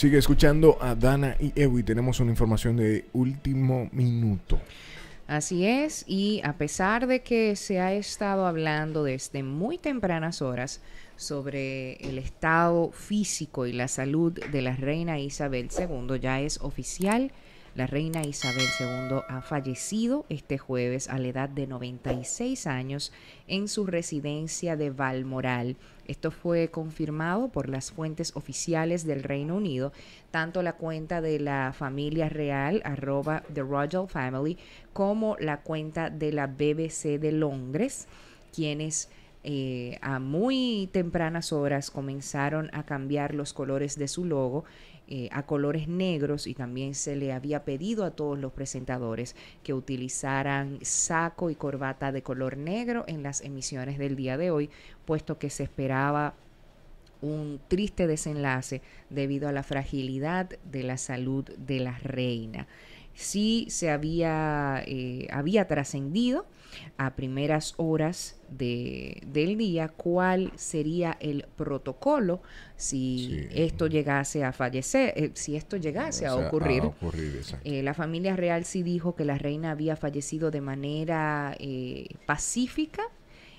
Sigue escuchando a Dana y Ewi. Tenemos una información de último minuto. Así es, y a pesar de que se ha estado hablando desde muy tempranas horas sobre el estado físico y la salud de la reina Isabel II, ya es oficial la reina Isabel II ha fallecido este jueves a la edad de 96 años en su residencia de Balmoral. Esto fue confirmado por las fuentes oficiales del Reino Unido, tanto la cuenta de la familia real, arroba The Royal Family, como la cuenta de la BBC de Londres, quienes eh, a muy tempranas horas comenzaron a cambiar los colores de su logo eh, a colores negros y también se le había pedido a todos los presentadores que utilizaran saco y corbata de color negro en las emisiones del día de hoy, puesto que se esperaba un triste desenlace debido a la fragilidad de la salud de la reina si se había, eh, había trascendido a primeras horas de, del día cuál sería el protocolo si esto llegase a fallecer, eh, si esto llegase a ocurrir. Eh, la familia real sí dijo que la reina había fallecido de manera pacífica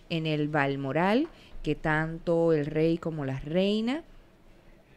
en el Valmoral que tanto el rey como la reina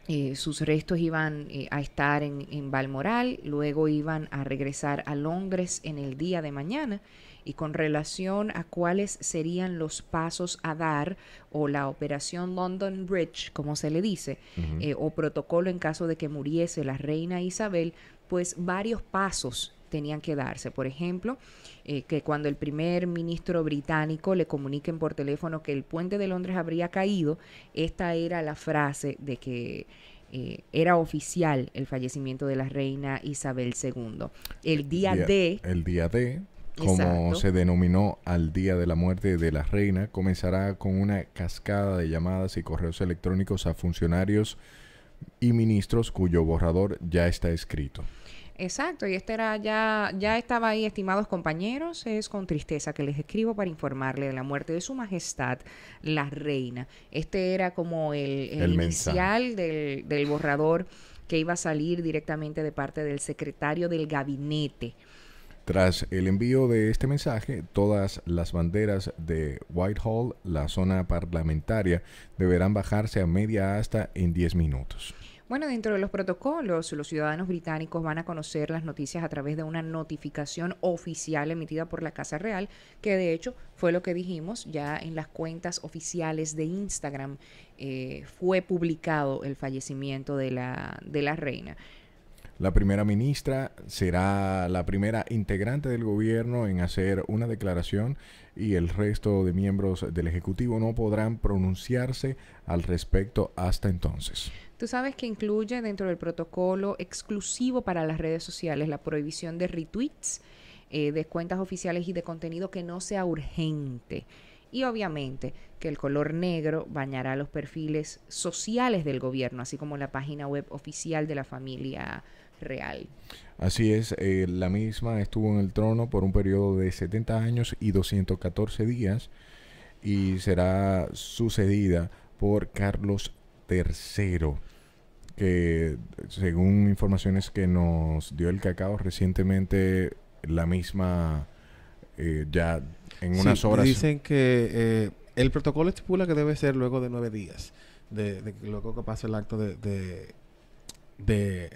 eh, sus restos iban eh, a estar en, en, Balmoral, luego iban a regresar a Londres en el día de mañana. Y con relación a cuáles serían los pasos a dar o la operación London Bridge, como se le dice, eh, o protocolo en caso de que muriese la reina Isabel, pues varios pasos tenían que darse. Por ejemplo, eh, que cuando el primer ministro británico le comuniquen por teléfono que el puente de Londres habría caído, esta era la frase de que eh, era oficial el fallecimiento de la reina Isabel II. El día, de D. El día como se denominó al día de la muerte de la reina, comenzará con una cascada de llamadas y correos electrónicos a funcionarios y ministros cuyo borrador ya está escrito. Exacto, y este era ya, ya estaba ahí, estimados compañeros, es con tristeza que les escribo para informarle de la muerte de su majestad, la reina. Este era como el, el, inicial del, del borrador que iba a salir directamente de parte del secretario del gabinete. Tras el envío de este mensaje, todas las banderas de Whitehall, la zona parlamentaria, deberán bajarse a media asta en 10 minutos. Bueno, dentro de los protocolos, los ciudadanos británicos van a conocer las noticias a través de una notificación oficial emitida por la Casa Real, que de hecho fue lo que dijimos ya en las cuentas oficiales de Instagram. Eh, fue publicado el fallecimiento de la, de la reina. La primera ministra será la primera integrante del gobierno en hacer una declaración y el resto de miembros del Ejecutivo no podrán pronunciarse al respecto hasta entonces. Tú sabes que incluye dentro del protocolo exclusivo para las redes sociales la prohibición de retweets, eh, de cuentas oficiales y de contenido que no sea urgente y obviamente que el color negro bañará los perfiles sociales del gobierno, así como la página web oficial de la familia real. Así es, eh, la misma estuvo en el trono por un periodo de 70 años y 214 días y será sucedida por Carlos III, que según informaciones que nos dio el cacao recientemente, la misma eh, ya en unas horas... Dicen que eh, el protocolo estipula que debe ser luego de nueve días, de, de luego que pase el acto de, de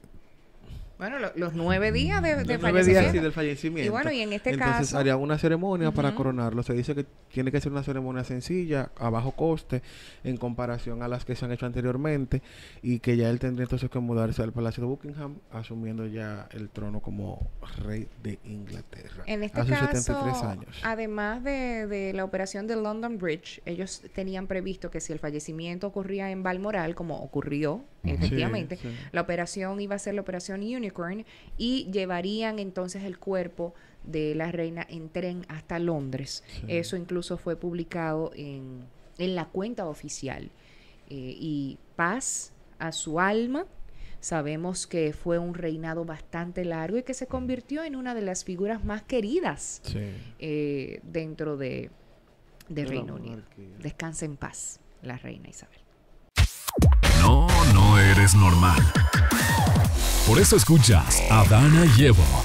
bueno, los nueve días de, de los nueve días sí, del fallecimiento. Y bueno, y en este caso... Entonces haría una ceremonia para coronarlo. Se dice que tiene que ser una ceremonia sencilla, a bajo coste, en comparación a las que se han hecho anteriormente, y que ya él tendría entonces que mudarse al Palacio de Buckingham, asumiendo ya el trono como rey de Inglaterra. En este caso, 73 años. además de, la operación de London Bridge, ellos tenían previsto que si el fallecimiento ocurría en Balmoral, como ocurrió, efectivamente, la operación iba a ser la operación Union y llevarían entonces el cuerpo de la reina en tren hasta Londres. Eso incluso fue publicado en, la cuenta oficial. Eh, y paz a su alma. Sabemos que fue un reinado bastante largo y que se convirtió en una de las figuras más queridas eh, dentro de, de Reino Unido. Descansa en paz, la reina Isabel. No, no eres normal. Por eso escuchas a Dana y Evo